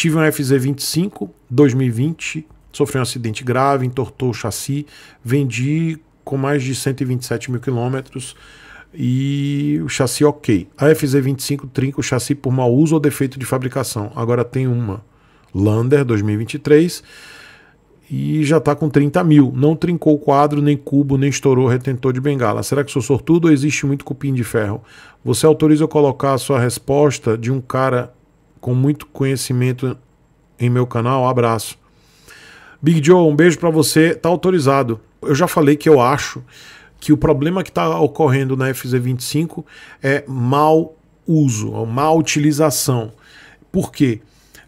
Tive um FZ25 2020, sofri um acidente grave, entortou o chassi, vendi com mais de 127 mil quilômetros e o chassi ok. A FZ25 trinca o chassi por mau uso ou defeito de fabricação. Agora tem uma Lander 2023 e já está com 30 mil. Não trincou o quadro, nem cubo, nem estourou o retentor de bengala. Será que sou sortudo ou existe muito cupim de ferro? Você autoriza eu colocar a sua resposta de um cara com muito conhecimento em meu canal. abraço. Big Joe, um beijo para você. Tá autorizado. Eu já falei que eu acho que o problema que está ocorrendo na FZ25 é mau uso, é mal utilização. Por quê?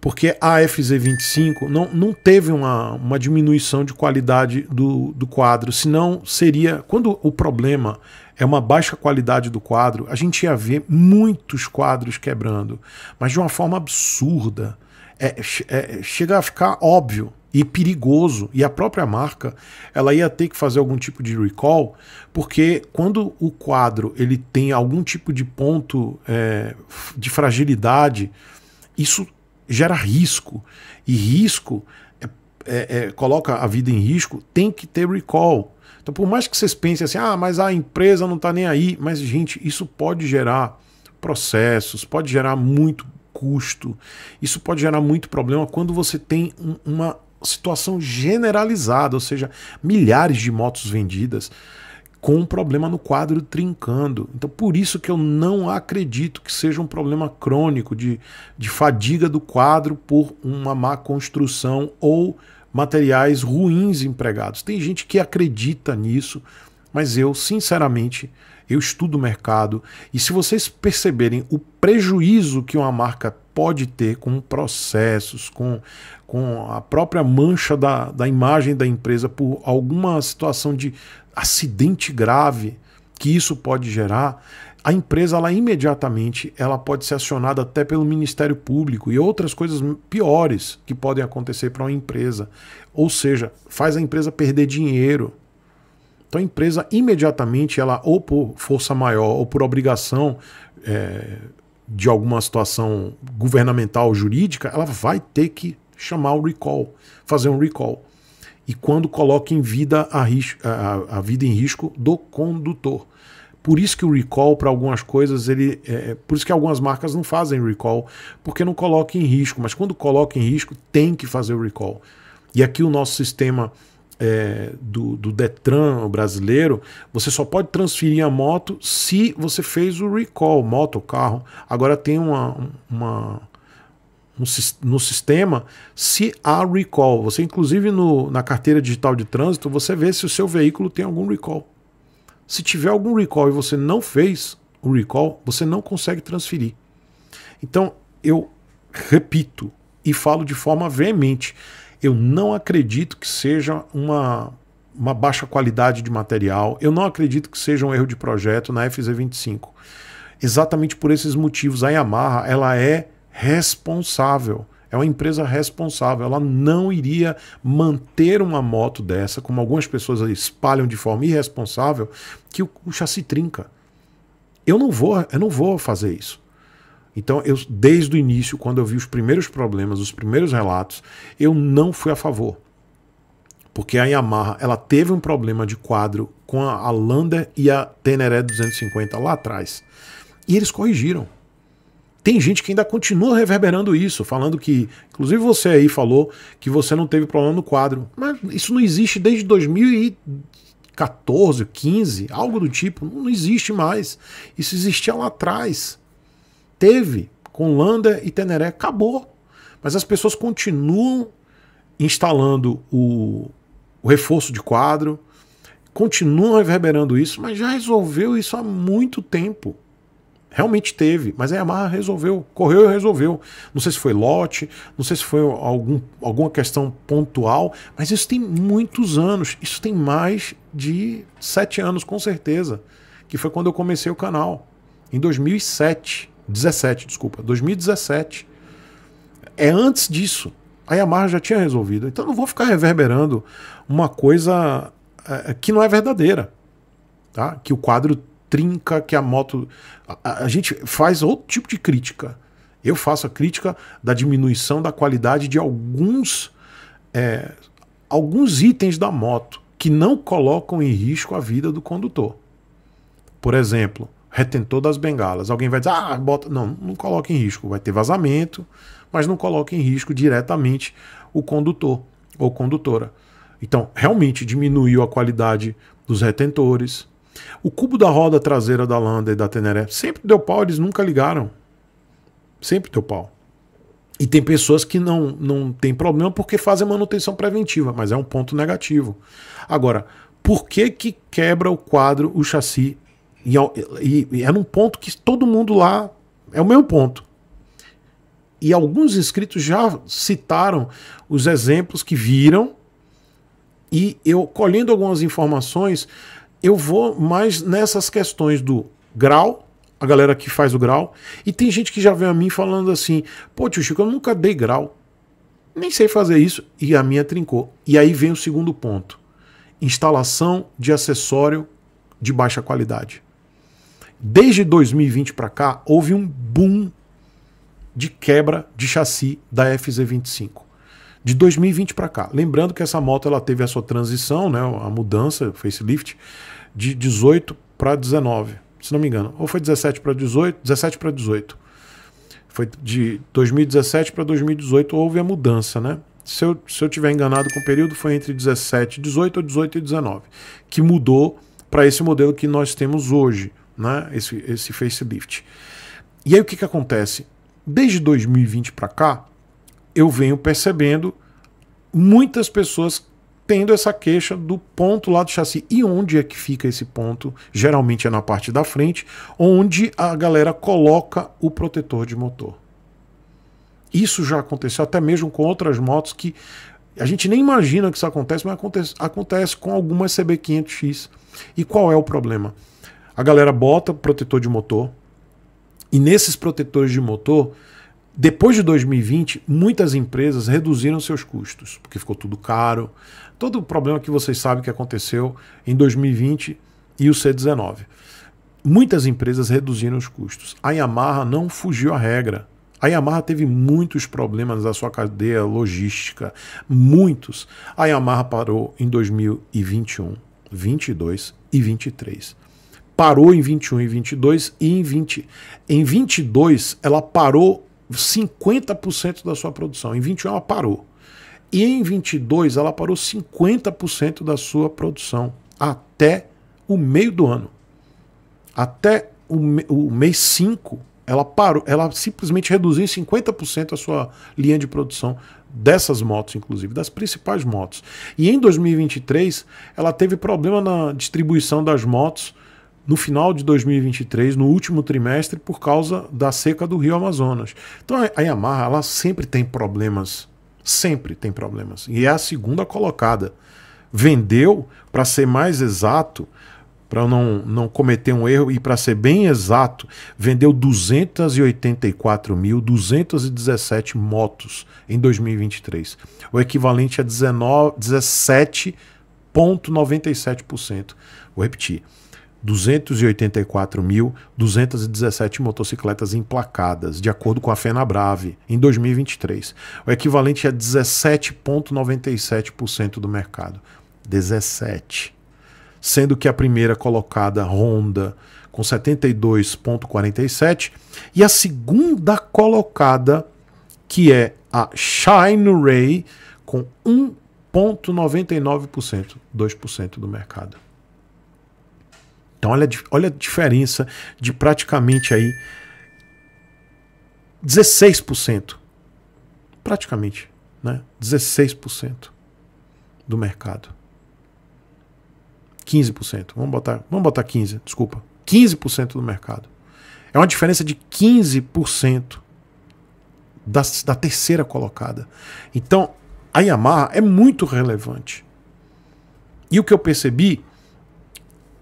porque a FZ25 não, não teve uma, uma diminuição de qualidade do, do quadro, senão seria. Quando o problema é uma baixa qualidade do quadro, a gente ia ver muitos quadros quebrando, mas de uma forma absurda. É, é, chega a ficar óbvio e perigoso. E a própria marca ela ia ter que fazer algum tipo de recall, porque quando o quadro ele tem algum tipo de ponto é, de fragilidade, isso gera risco. E risco é, é, é, coloca a vida em risco, tem que ter recall. Então, por mais que vocês pensem assim, ah, mas a empresa não está nem aí, mas, gente, isso pode gerar processos, pode gerar muito custo, isso pode gerar muito problema quando você tem um, uma situação generalizada, ou seja, milhares de motos vendidas com um problema no quadro trincando. Então, por isso que eu não acredito que seja um problema crônico de, de fadiga do quadro por uma má construção ou materiais ruins empregados. Tem gente que acredita nisso, mas eu, sinceramente, eu estudo o mercado e se vocês perceberem o prejuízo que uma marca pode ter com processos, com, com a própria mancha da, da imagem da empresa por alguma situação de acidente grave que isso pode gerar, a empresa ela imediatamente ela pode ser acionada até pelo Ministério Público e outras coisas piores que podem acontecer para uma empresa. Ou seja, faz a empresa perder dinheiro. Então a empresa imediatamente ela ou por força maior ou por obrigação é, de alguma situação governamental jurídica, ela vai ter que chamar o recall, fazer um recall e quando coloca em vida a, a, a vida em risco do condutor. Por isso que o recall para algumas coisas, ele, é, é, por isso que algumas marcas não fazem recall, porque não coloca em risco. Mas quando coloca em risco, tem que fazer o recall. E aqui o nosso sistema é, do, do Detran brasileiro, você só pode transferir a moto se você fez o recall, moto, carro. Agora tem uma, uma no, sistema se há recall. Você, inclusive, no, na carteira digital de trânsito, você vê se o seu veículo tem algum recall. Se tiver algum recall e você não fez o recall, você não consegue transferir. Então, eu repito e falo de forma veemente: eu não acredito que seja uma, uma baixa qualidade de material, eu não acredito que seja um erro de projeto na FZ25. Exatamente por esses motivos, a Yamaha ela é responsável. É uma empresa responsável. Ela não iria manter uma moto dessa, como algumas pessoas espalham de forma irresponsável, que o, o chassi trinca. Eu não vou, eu não vou fazer isso. Então, eu, desde o início, quando eu vi os primeiros problemas, os primeiros relatos, eu não fui a favor. Porque a Yamaha ela teve um problema de quadro com a Lander e a Teneré 250 lá atrás. E eles corrigiram tem gente que ainda continua reverberando isso, falando que, inclusive você aí falou que você não teve problema no quadro, mas isso não existe desde 2014, 15, algo do tipo, não existe mais. Isso existia lá atrás. Teve com Landa e Teneré, acabou. Mas as pessoas continuam instalando o, o reforço de quadro, continuam reverberando isso, mas já resolveu isso há muito tempo. Realmente teve, mas a Yamaha resolveu, correu e resolveu. Não sei se foi lote, não sei se foi algum, alguma questão pontual, mas isso tem muitos anos, isso tem mais de sete anos com certeza, que foi quando eu comecei o canal, em 2007, 17, desculpa, 2017. É antes disso, a Yamaha já tinha resolvido. Então não vou ficar reverberando uma coisa eh, que não é verdadeira, tá? Que o quadro trinca, que a moto. A, a, gente faz outro tipo de crítica. Eu faço a crítica da diminuição da qualidade de alguns, é, alguns itens da moto que não colocam em risco a vida do condutor. Por exemplo, retentor das bengalas. Alguém vai dizer, ah, bota. Não, não coloca em risco. Vai ter vazamento, mas não coloca em risco diretamente o condutor ou condutora. Então, realmente diminuiu a qualidade dos retentores, o cubo da roda traseira da Landa e da Teneré sempre deu pau, eles nunca ligaram. Sempre deu pau. E tem pessoas que não, não tem problema porque fazem manutenção preventiva, mas é um ponto negativo. Agora, por que que quebra o quadro, o chassi? E, e, e é num ponto que todo mundo lá é o meu ponto. E alguns inscritos já citaram os exemplos que viram e eu colhendo algumas informações eu vou mais nessas questões do grau, a galera que faz o grau, e tem gente que já vem a mim falando assim: pô, tio Chico, eu nunca dei grau, nem sei fazer isso, e a minha trincou. E aí vem o segundo ponto: instalação de acessório de baixa qualidade. Desde 2020 para cá, houve um boom de quebra de chassi da FZ25 de 2020 para cá. Lembrando que essa moto ela teve a sua transição, né, a mudança, facelift, de 18 para 19, se não me engano. Ou foi 17 para 18? 17 para 18. Foi de 2017 para 2018 houve a mudança, né? Se eu, se eu tiver enganado com o período, foi entre 17 e 18 ou 18 e 19, que mudou para esse modelo que nós temos hoje, né? esse, esse facelift. E aí o que, que acontece? Desde 2020 para cá, eu venho percebendo muitas pessoas tendo essa queixa do ponto lá do chassi. E onde é que fica esse ponto? Geralmente é na parte da frente, onde a galera coloca o protetor de motor. Isso já aconteceu até mesmo com outras motos que a gente nem imagina que isso acontece, mas acontece, acontece com algumas CB500X. E qual é o problema? A galera bota protetor de motor e nesses protetores de motor depois de 2020, muitas empresas reduziram seus custos, porque ficou tudo caro. Todo o problema que vocês sabem que aconteceu em 2020 e o C19. Muitas empresas reduziram os custos. A Yamaha não fugiu à regra. A Yamaha teve muitos problemas na sua cadeia logística, muitos. A Yamaha parou em 2021, 22 e 23 parou em 21 e 22 e em 20. Em 22 ela parou 50% da sua produção. Em 21 ela parou. E em 22 ela parou 50% da sua produção até o meio do ano. Até o, o mês 5 ela parou, ela simplesmente reduziu 50% a sua linha de produção dessas motos, inclusive, das principais motos. E em 2023 ela teve problema na distribuição das motos no final de 2023, no último trimestre, por causa da seca do Rio Amazonas. Então a Yamaha ela sempre tem problemas, sempre tem problemas. E é a segunda colocada. Vendeu, para ser mais exato, para não, não cometer um erro e para ser bem exato, vendeu 284.217 motos em 2023, o equivalente é a 17,97%. Vou repetir. 284.217 motocicletas emplacadas, de acordo com a FenaBrave, em 2023. O equivalente a 17,97% do mercado. 17. Sendo que a primeira colocada, Honda, com 72,47, e a segunda colocada, que é a Shine Ray, com 1,99%, 2% do mercado. Então olha, olha a diferença de praticamente aí 16%. Praticamente, né? 16% do mercado. 15%. Vamos botar, vamos botar 15, desculpa. 15% do mercado. É uma diferença de 15% da, da terceira colocada. Então, a Yamaha é muito relevante. E o que eu percebi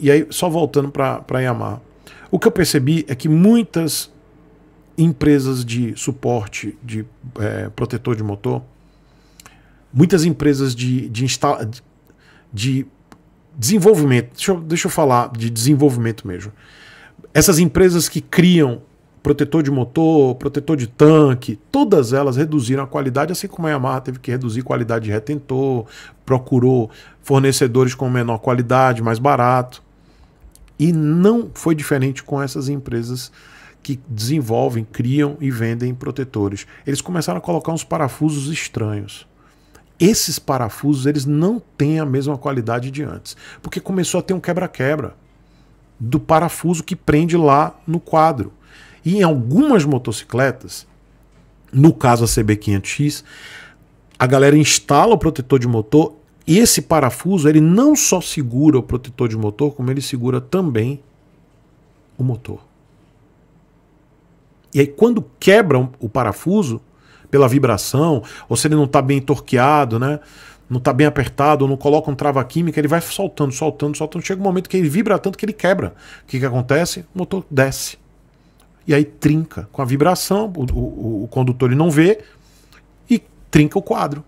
e aí, só voltando para a Yamaha. O que eu percebi é que muitas empresas de suporte de é, protetor de motor, muitas empresas de, de, instala, de desenvolvimento, deixa eu, deixa eu falar de desenvolvimento mesmo. Essas empresas que criam protetor de motor, protetor de tanque, todas elas reduziram a qualidade, assim como a Yamaha teve que reduzir a qualidade de retentor, procurou fornecedores com menor qualidade, mais barato. E não foi diferente com essas empresas que desenvolvem, criam e vendem protetores. Eles começaram a colocar uns parafusos estranhos. Esses parafusos eles não têm a mesma qualidade de antes, porque começou a ter um quebra-quebra do parafuso que prende lá no quadro. E em algumas motocicletas, no caso a CB500X, a galera instala o protetor de motor e esse parafuso, ele não só segura o protetor de motor, como ele segura também o motor. E aí quando quebra o parafuso, pela vibração, ou se ele não está bem torqueado, né? Não está bem apertado, ou não coloca um trava química, ele vai soltando, soltando, soltando. Chega um momento que ele vibra tanto que ele quebra. O que, que acontece? O motor desce. E aí trinca. Com a vibração, o, o, o condutor ele não vê e trinca o quadro.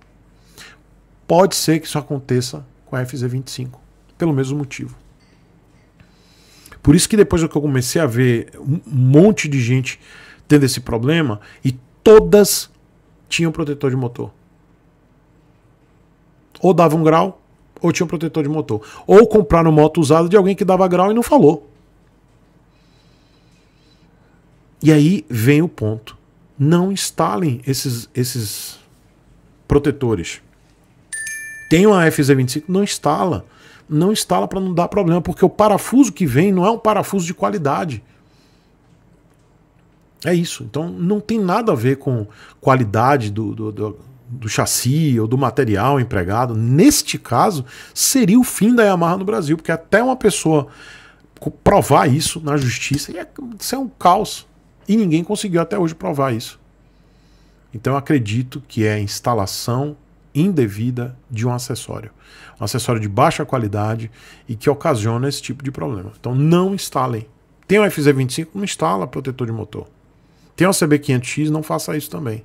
Pode ser que isso aconteça com a FZ25, pelo mesmo motivo. Por isso que depois que eu comecei a ver um monte de gente tendo esse problema e todas tinham protetor de motor. Ou dava um grau, ou tinha um protetor de motor. Ou compraram moto usada de alguém que dava grau e não falou. E aí vem o ponto. Não instalem esses, esses protetores tem uma FZ25, não instala. Não instala para não dar problema, porque o parafuso que vem não é um parafuso de qualidade. É isso. Então não tem nada a ver com qualidade do, do, do, do chassi ou do material empregado. Neste caso, seria o fim da Yamaha no Brasil, porque até uma pessoa provar isso na justiça é, isso é um caos. E ninguém conseguiu até hoje provar isso. Então eu acredito que é instalação indevida de um acessório. Um acessório de baixa qualidade e que ocasiona esse tipo de problema. Então não instalem. Tem o FZ25? Não instala protetor de motor. Tem o CB500X? Não faça isso também.